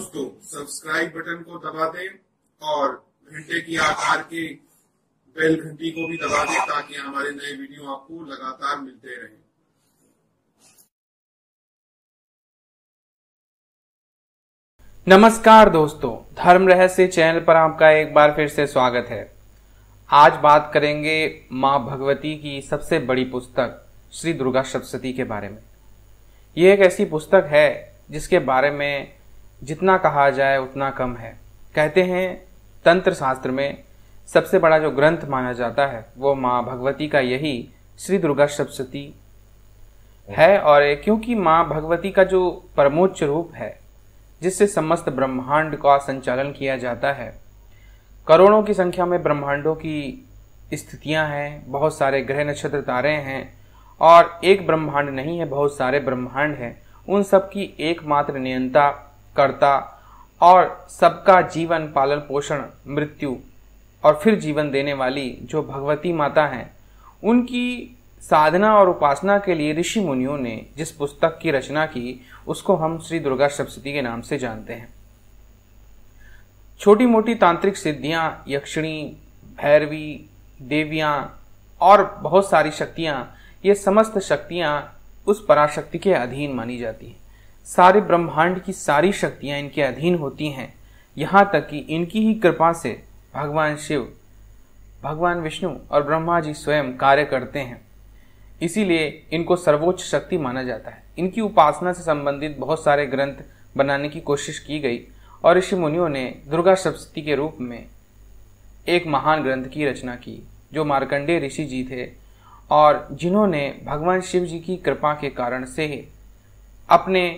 दोस्तों subscribe button को दबा दें और घंटे की आकार के बेल घंटी को भी दबा दें ताकि हमारे नए वीडियो आपको लगातार मिलते रहें नमस्कार दोस्तों धर्म रहस्य चैनल पर आपका एक बार फिर से स्वागत है आज बात करेंगे माँ भगवती की सबसे बड़ी पुस्तक श्री दुर्गा सप्तती के बारे में ये एक ऐसी पुस्तक है जिसके बारे में जितना कहा जाए उतना कम है कहते हैं तंत्र शास्त्र में सबसे बड़ा जो ग्रंथ माना जाता है वो माँ भगवती का यही श्री दुर्गा सप्तती है और क्योंकि माँ भगवती का जो परमोच्च रूप है जिससे समस्त ब्रह्मांड का संचालन किया जाता है करोड़ों की संख्या में ब्रह्मांडों की स्थितियां हैं बहुत सारे ग्रह नक्षत्र तारे हैं और एक ब्रह्मांड नहीं है बहुत सारे ब्रह्मांड हैं उन सब की एकमात्र नियंता करता और सबका जीवन पालन पोषण मृत्यु और फिर जीवन देने वाली जो भगवती माता हैं उनकी साधना और उपासना के लिए ऋषि मुनियों ने जिस पुस्तक की रचना की उसको हम श्री दुर्गा सप्तती के नाम से जानते हैं छोटी मोटी तांत्रिक सिद्धियां यक्षिणी भैरवी देवियां और बहुत सारी शक्तियां ये समस्त शक्तियां उस पराशक्ति के अधीन मानी जाती हैं सारे ब्रह्मांड की सारी शक्तियां इनके अधीन होती हैं यहाँ तक कि इनकी ही कृपा से भगवान शिव भगवान विष्णु और ब्रह्मा जी स्वयं कार्य करते हैं इसीलिए इनको सर्वोच्च शक्ति माना जाता है इनकी उपासना से संबंधित बहुत सारे ग्रंथ बनाने की कोशिश की गई और ऋषि मुनियों ने दुर्गा सप्तती के रूप में एक महान ग्रंथ की रचना की जो मार्कंडेय ऋषि जी थे और जिन्होंने भगवान शिव जी की कृपा के कारण से ही अपने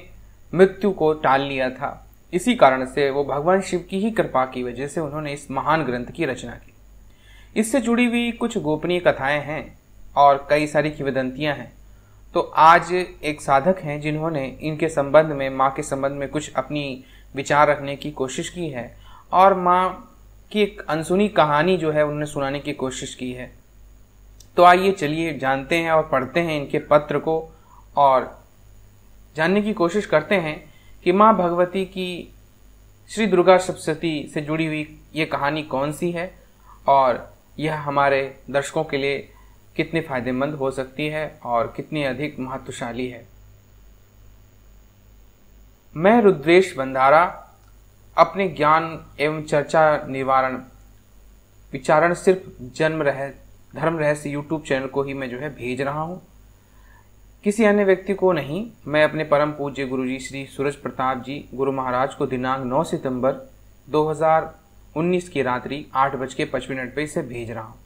मृत्यु को टाल लिया था इसी कारण से वो भगवान शिव की ही कृपा की वजह से उन्होंने इस महान ग्रंथ की रचना की इससे जुड़ी हुई कुछ गोपनीय कथाएं हैं और कई सारी किवदंतियां हैं तो आज एक साधक हैं जिन्होंने इनके संबंध में माँ के संबंध में कुछ अपनी विचार रखने की कोशिश की है और माँ की एक अनसुनी कहानी जो है उन्होंने सुनाने की कोशिश की है तो आइए चलिए जानते हैं और पढ़ते हैं इनके पत्र को और जानने की कोशिश करते हैं कि माँ भगवती की श्री दुर्गा सप्तती से जुड़ी हुई ये कहानी कौन सी है और यह हमारे दर्शकों के लिए कितनी फायदेमंद हो सकती है और कितनी अधिक महत्वशाली है मैं रुद्रेश बंधारा अपने ज्ञान एवं चर्चा निवारण विचारण सिर्फ जन्म रह धर्म रहस्य यूट्यूब चैनल को ही मैं जो है भेज रहा हूँ किसी अन्य व्यक्ति को नहीं मैं अपने परम पूज्य गुरु जी श्री सूरज प्रताप जी गुरु महाराज को दिनांक 9 सितंबर 2019 की रात्रि आठ बज के पचपन मिनट पर इसे भेज रहा हूँ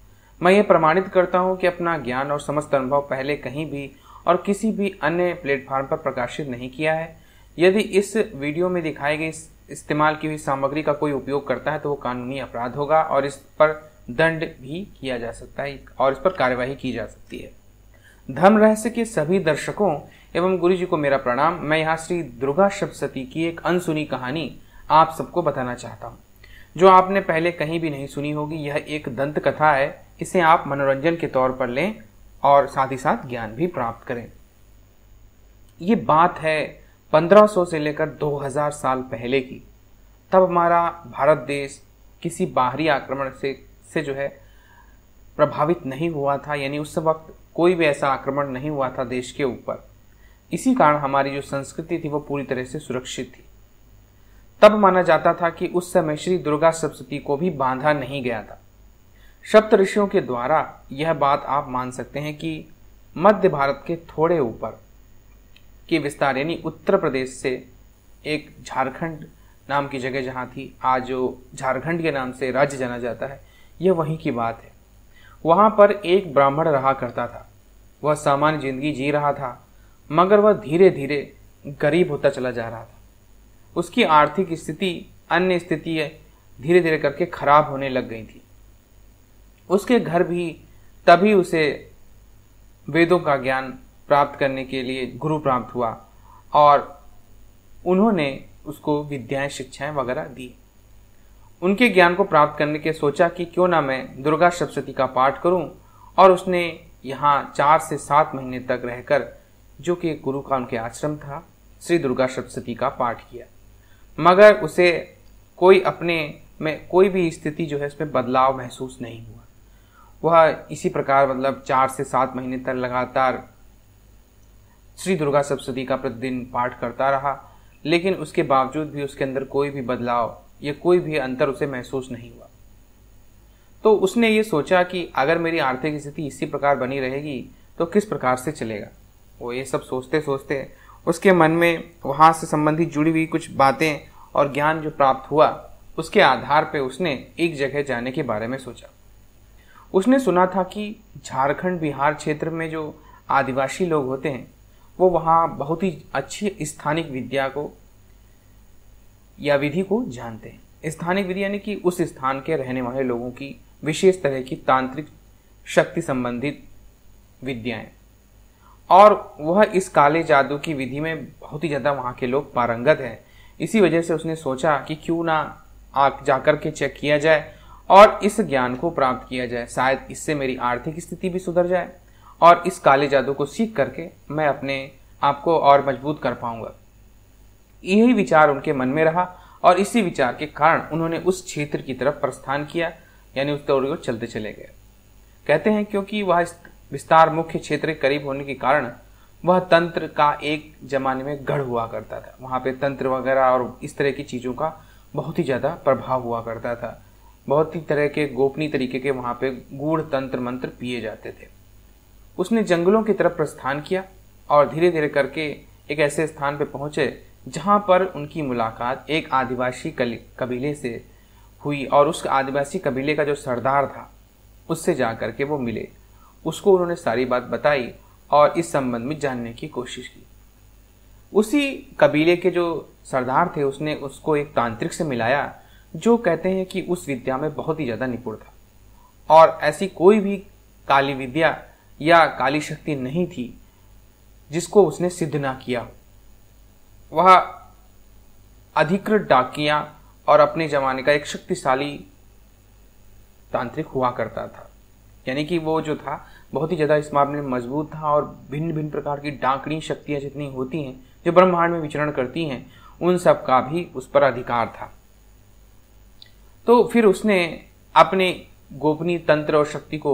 मैं ये प्रमाणित करता हूँ कि अपना ज्ञान और समस्त अनुभव पहले कहीं भी और किसी भी अन्य प्लेटफॉर्म पर प्रकाशित नहीं किया है यदि इस वीडियो में दिखाई गई इस्तेमाल की हुई सामग्री का कोई उपयोग करता है तो वो कानूनी अपराध होगा और इस पर दंड भी किया जा सकता है और इस पर कार्यवाही की जा सकती है धर्म रहस्य के सभी दर्शकों एवं गुरु जी को मेरा प्रणाम मैं यहाँ श्री दुर्गा सप्तती की एक अनसुनी कहानी आप सबको बताना चाहता हूँ जो आपने पहले कहीं भी नहीं सुनी होगी यह एक दंत कथा है इसे आप मनोरंजन के तौर पर लें और साथ ही साथ ज्ञान भी प्राप्त करें ये बात है 1500 से लेकर 2000 साल पहले की तब हमारा भारत देश किसी बाहरी आक्रमण से से जो है प्रभावित नहीं हुआ था यानी उस वक्त कोई भी ऐसा आक्रमण नहीं हुआ था देश के ऊपर इसी कारण हमारी जो संस्कृति थी वो पूरी तरह से सुरक्षित थी तब माना जाता था कि उस समय श्री दुर्गा सप्तती को भी बांधा नहीं गया था सप्त ऋषियों के द्वारा यह बात आप मान सकते हैं कि मध्य भारत के थोड़े ऊपर के विस्तार यानी उत्तर प्रदेश से एक झारखंड नाम की जगह जहाँ थी आज जो झारखंड के नाम से राज्य जाना जाता है यह वहीं की बात है वहाँ पर एक ब्राह्मण रहा करता था वह सामान्य जिंदगी जी रहा था मगर वह धीरे धीरे गरीब होता चला जा रहा था उसकी आर्थिक स्थिति अन्य स्थिति धीरे धीरे करके खराब होने लग गई थी उसके घर भी तभी उसे वेदों का ज्ञान प्राप्त करने के लिए गुरु प्राप्त हुआ और उन्होंने उसको विद्याएं शिक्षाएं वगैरह दी उनके ज्ञान को प्राप्त करने के सोचा कि क्यों ना मैं दुर्गा सप्तती का पाठ करूं और उसने यहाँ चार से सात महीने तक रहकर जो कि गुरु का उनके आश्रम था श्री दुर्गा सप्तशती का पाठ किया मगर उसे कोई अपने में कोई भी स्थिति जो है उसमें बदलाव महसूस नहीं हुआ वह इसी प्रकार मतलब चार से सात महीने तक लगातार श्री दुर्गा सप्तशती का प्रतिदिन पाठ करता रहा लेकिन उसके बावजूद भी उसके अंदर कोई भी बदलाव या कोई भी अंतर उसे महसूस नहीं हुआ तो उसने ये सोचा कि अगर मेरी आर्थिक स्थिति इसी प्रकार बनी रहेगी तो किस प्रकार से चलेगा वो ये सब सोचते सोचते उसके मन में वहाँ से संबंधित जुड़ी हुई कुछ बातें और ज्ञान जो प्राप्त हुआ उसके आधार पर उसने एक जगह जाने के बारे में सोचा उसने सुना था कि झारखंड बिहार क्षेत्र में जो आदिवासी लोग होते हैं वो वहाँ बहुत ही अच्छी स्थानिक विद्या को या विधि को जानते हैं स्थानिक विधि यानी कि उस स्थान के रहने वाले लोगों की विशेष तरह की तांत्रिक शक्ति संबंधित विद्याएं और वह इस काले जादू की विधि में बहुत ही ज़्यादा वहाँ के लोग पारंगत हैं इसी वजह से उसने सोचा कि क्यों ना आ जाकर के चेक किया जाए और इस ज्ञान को प्राप्त किया जाए शायद इससे मेरी आर्थिक स्थिति भी सुधर जाए और इस काले जादू को सीख करके मैं अपने आप को और मजबूत कर पाऊंगा यही विचार उनके मन में रहा और इसी विचार के कारण उन्होंने उस क्षेत्र की तरफ प्रस्थान किया यानी उत्तर की ओर चलते चले गए कहते हैं क्योंकि वह विस्तार मुख्य क्षेत्र के करीब होने के कारण वह तंत्र का एक जमाने में गढ़ हुआ करता था वहाँ पे तंत्र वगैरह और इस तरह की चीज़ों का बहुत ही ज़्यादा प्रभाव हुआ करता था बहुत ही तरह के गोपनीय तरीके के वहाँ पे गूढ़ तंत्र मंत्र पिए जाते थे उसने जंगलों की तरफ प्रस्थान किया और धीरे धीरे करके एक ऐसे स्थान पर पहुंचे जहां पर उनकी मुलाकात एक आदिवासी कबीले से हुई और उस आदिवासी कबीले का जो सरदार था उससे जा कर के वो मिले उसको उन्होंने सारी बात बताई और इस संबंध में जानने की कोशिश की उसी कबीले के जो सरदार थे उसने उसको एक तांत्रिक से मिलाया जो कहते हैं कि उस विद्या में बहुत ही ज़्यादा निपुण था और ऐसी कोई भी काली विद्या या काली शक्ति नहीं थी जिसको उसने सिद्ध ना किया वह अधिकृत डाकियाँ और अपने ज़माने का एक शक्तिशाली तांत्रिक हुआ करता था यानी कि वो जो था बहुत ही ज़्यादा इस मामले में मजबूत था और भिन्न भिन्न प्रकार की डांकड़ी शक्तियां जितनी होती हैं जो ब्रह्मांड में विचरण करती हैं उन सब का भी उस पर अधिकार था तो फिर उसने अपने गोपनीय तंत्र और शक्ति को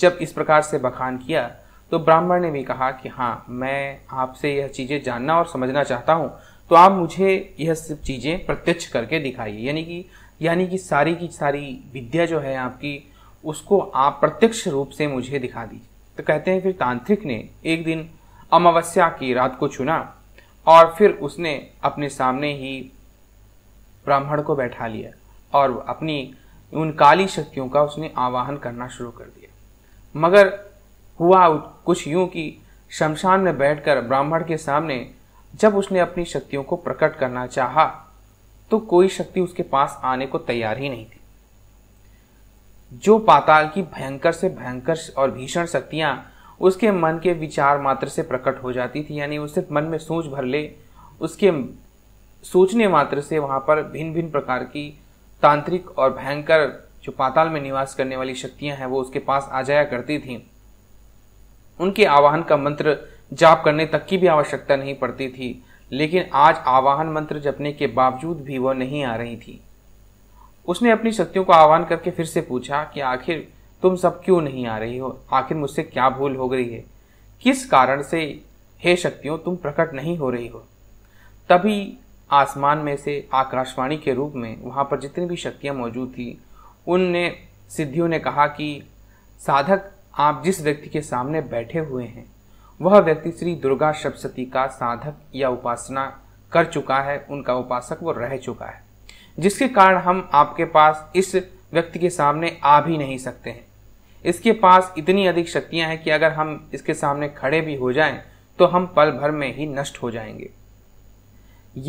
जब इस प्रकार से बखान किया तो ब्राह्मण ने भी कहा कि हाँ मैं आपसे यह चीज़ें जानना और समझना चाहता हूं तो आप मुझे यह सब चीज़ें प्रत्यक्ष करके दिखाइए यानी कि यानी कि सारी की सारी विद्या जो है आपकी उसको आप प्रत्यक्ष रूप से मुझे दिखा दीजिए तो कहते हैं फिर तांत्रिक ने एक दिन अमावस्या की रात को चुना और फिर उसने अपने सामने ही ब्राह्मण को बैठा लिया और अपनी उन काली शक्तियों का उसने आवाहन करना शुरू कर दिया मगर हुआ कुछ यूं कि शमशान में बैठकर ब्राह्मण के सामने जब उसने अपनी शक्तियों को प्रकट करना चाहा तो कोई शक्ति उसके पास आने को तैयार ही नहीं थी जो पाताल की भयंकर से भयंकर और भीषण शक्तियां उसके मन के विचार मात्र से प्रकट हो जाती थी यानी उसे मन में सोच भर ले उसके सोचने मात्र से वहां पर भिन्न भिन्न प्रकार की तांत्रिक और भयंकर जो पाताल में निवास करने वाली शक्तियां हैं वो उसके पास आ जाया करती थी उनके आवाहन का मंत्र जाप करने तक की भी आवश्यकता नहीं पड़ती थी लेकिन आज आवाहन मंत्र जपने के बावजूद भी वह नहीं आ रही थी उसने अपनी शक्तियों को आह्वान करके फिर से पूछा कि आखिर तुम सब क्यों नहीं आ रही हो आखिर मुझसे क्या भूल हो गई है किस कारण से हे शक्तियों तुम प्रकट नहीं हो रही हो तभी आसमान में से आकाशवाणी के रूप में वहाँ पर जितनी भी शक्तियाँ मौजूद थी उनने सिद्धियों ने कहा कि साधक आप जिस व्यक्ति के सामने बैठे हुए हैं वह व्यक्ति श्री दुर्गा सप्तती का साधक या उपासना कर चुका है उनका उपासक वो रह चुका है जिसके कारण हम आपके पास इस व्यक्ति के सामने आ भी नहीं सकते हैं इसके पास इतनी अधिक शक्तियां हैं कि अगर हम इसके सामने खड़े भी हो जाएं तो हम पल भर में ही नष्ट हो जाएंगे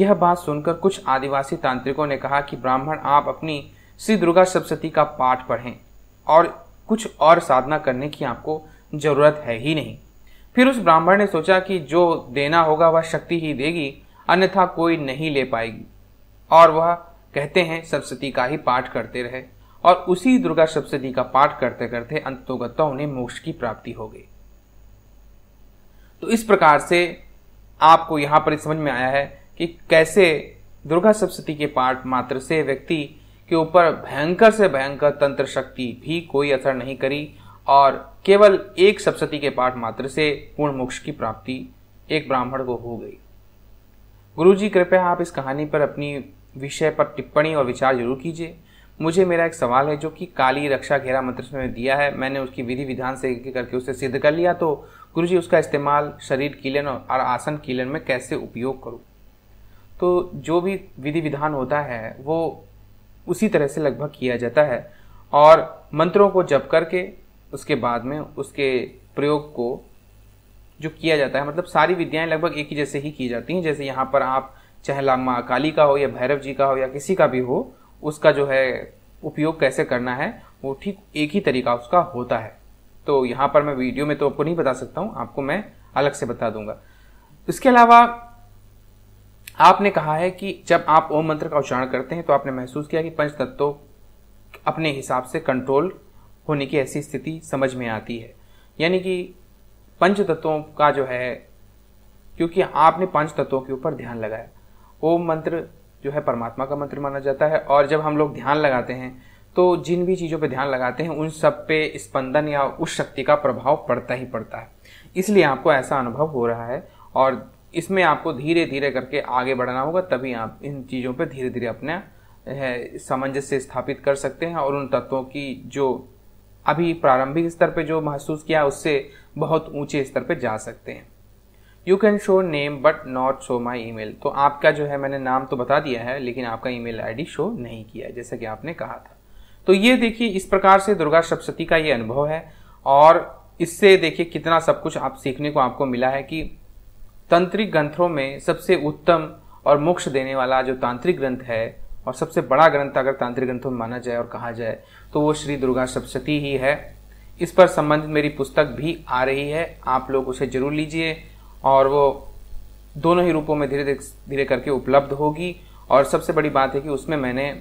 यह बात सुनकर कुछ आदिवासी तांत्रिकों ने कहा कि ब्राह्मण आप अपनी श्री दुर्गा सप्तती का पाठ पढ़ें और कुछ और साधना करने की आपको जरूरत है ही नहीं फिर उस ब्राह्मण ने सोचा कि जो देना होगा वह शक्ति ही देगी अन्यथा कोई नहीं ले पाएगी और वह कहते हैं सप्तती का ही पाठ करते रहे और उसी दुर्गा सप्तती का पाठ करते करते अंतोगत्ता उन्हें मोक्ष की प्राप्ति हो गई तो इस प्रकार से आपको यहां पर समझ में आया है कि कैसे दुर्गा सप्तती के पाठ मात्र से व्यक्ति के ऊपर भयंकर से भयंकर तंत्र शक्ति भी कोई असर नहीं करी और केवल एक सप्सती के पाठ मात्र से पूर्ण मोक्ष की प्राप्ति एक ब्राह्मण को हो गई गुरु जी कृपया आप इस कहानी पर अपनी विषय पर टिप्पणी और विचार जरूर कीजिए मुझे मेरा एक सवाल है जो कि काली रक्षा घेरा मंत्र में दिया है मैंने उसकी विधि विधान से करके उसे सिद्ध कर लिया तो गुरु जी उसका इस्तेमाल शरीर कीलन और आसन कीलन में कैसे उपयोग करूँ तो जो भी विधि विधान होता है वो उसी तरह से लगभग किया जाता है और मंत्रों को जप करके उसके बाद में उसके प्रयोग को जो किया जाता है मतलब सारी विद्याएं लगभग एक ही जैसे ही की जाती हैं जैसे यहाँ पर आप चाहे लामा अकाली का हो या भैरव जी का हो या किसी का भी हो उसका जो है उपयोग कैसे करना है वो ठीक एक ही तरीका उसका होता है तो यहाँ पर मैं वीडियो में तो आपको नहीं बता सकता हूँ आपको मैं अलग से बता दूंगा इसके अलावा आपने कहा है कि जब आप ओम मंत्र का उच्चारण करते हैं तो आपने महसूस किया कि पंच तत्वों अपने हिसाब से कंट्रोल होने की ऐसी स्थिति समझ में आती है यानी कि पंच तत्वों का जो है क्योंकि आपने पंच तत्वों के ऊपर ध्यान लगाया ओम मंत्र जो है परमात्मा का मंत्र माना जाता है और जब हम लोग ध्यान लगाते हैं तो जिन भी चीज़ों पर ध्यान लगाते हैं उन सब पे स्पंदन या उस शक्ति का प्रभाव पड़ता ही पड़ता है इसलिए आपको ऐसा अनुभव हो रहा है और इसमें आपको धीरे धीरे करके आगे बढ़ना होगा तभी आप इन चीज़ों पर धीरे धीरे अपने सामंजस्य स्थापित कर सकते हैं और उन तत्वों की जो अभी प्रारंभिक स्तर पे जो महसूस किया उससे बहुत ऊंचे स्तर पे जा सकते हैं you can show name but not show my email तो आपका जो है मैंने नाम तो बता दिया है लेकिन आपका ईमेल आईडी शो नहीं किया है जैसा कि आपने कहा था तो ये देखिए इस प्रकार से दुर्गा सप्तती का ये अनुभव है और इससे देखिए कितना सब कुछ आप सीखने को आपको मिला है कि तंत्रिक ग्रंथों में सबसे उत्तम और मोक्ष देने वाला जो तांत्रिक ग्रंथ है और सबसे बड़ा ग्रंथ अगर तांत्रिक ग्रंथों में माना जाए और कहा जाए तो वो श्री दुर्गा सप्तशती ही है इस पर संबंधित मेरी पुस्तक भी आ रही है आप लोग उसे जरूर लीजिए और वो दोनों ही रूपों में धीरे धीरे करके उपलब्ध होगी और सबसे बड़ी बात है कि उसमें मैंने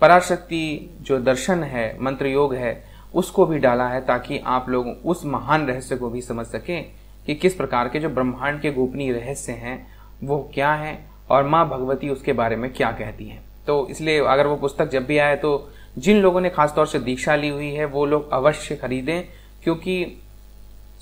पराशक्ति जो दर्शन है मंत्र योग है उसको भी डाला है ताकि आप लोग उस महान रहस्य को भी समझ सकें कि किस प्रकार के जो ब्रह्मांड के गोपनीय रहस्य हैं वो क्या हैं और माँ भगवती उसके बारे में क्या कहती हैं तो इसलिए अगर वो पुस्तक जब भी आए तो जिन लोगों ने खासतौर से दीक्षा ली हुई है वो लोग अवश्य खरीदें क्योंकि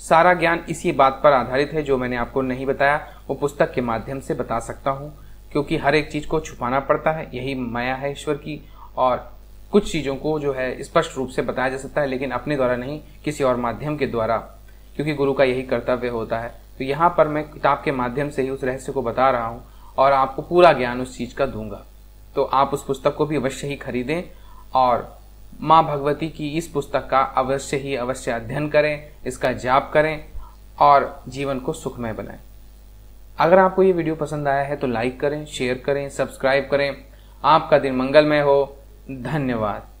सारा ज्ञान इसी बात पर आधारित है जो मैंने आपको नहीं बताया वो पुस्तक के माध्यम से बता सकता हूँ क्योंकि हर एक चीज़ को छुपाना पड़ता है यही माया है ईश्वर की और कुछ चीज़ों को जो है स्पष्ट रूप से बताया जा सकता है लेकिन अपने द्वारा नहीं किसी और माध्यम के द्वारा क्योंकि गुरु का यही कर्तव्य होता है तो यहाँ पर मैं किताब के माध्यम से ही उस रहस्य को बता रहा हूँ और आपको पूरा ज्ञान उस चीज़ का दूंगा तो आप उस पुस्तक को भी अवश्य ही खरीदें और माँ भगवती की इस पुस्तक का अवश्य ही अवश्य अध्ययन करें इसका जाप करें और जीवन को सुखमय बनाएं अगर आपको ये वीडियो पसंद आया है तो लाइक करें शेयर करें सब्सक्राइब करें आपका दिन मंगलमय हो धन्यवाद